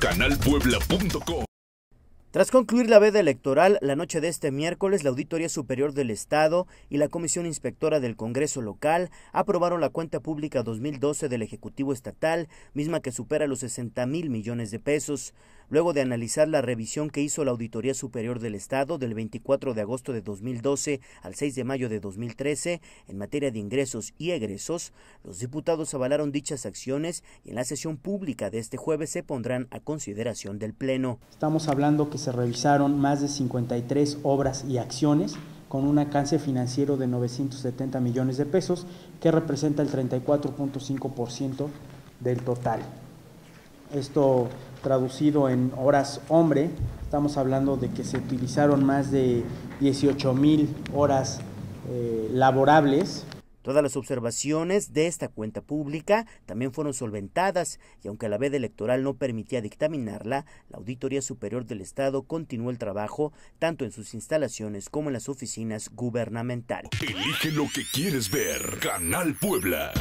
Canalpuebla.com tras concluir la veda electoral, la noche de este miércoles, la Auditoría Superior del Estado y la Comisión Inspectora del Congreso Local aprobaron la cuenta pública 2012 del Ejecutivo Estatal, misma que supera los 60 mil millones de pesos luego de analizar la revisión que hizo la Auditoría Superior del Estado del 24 de agosto de 2012 al 6 de mayo de 2013 en materia de ingresos y egresos, los diputados avalaron dichas acciones y en la sesión pública de este jueves se pondrán a consideración del Pleno. Estamos hablando que se revisaron más de 53 obras y acciones con un alcance financiero de 970 millones de pesos, que representa el 34.5% del total. Esto traducido en horas hombre, estamos hablando de que se utilizaron más de 18 mil horas eh, laborables. Todas las observaciones de esta cuenta pública también fueron solventadas y aunque la veda electoral no permitía dictaminarla, la Auditoría Superior del Estado continuó el trabajo tanto en sus instalaciones como en las oficinas gubernamentales. Elige lo que quieres ver, Canal Puebla.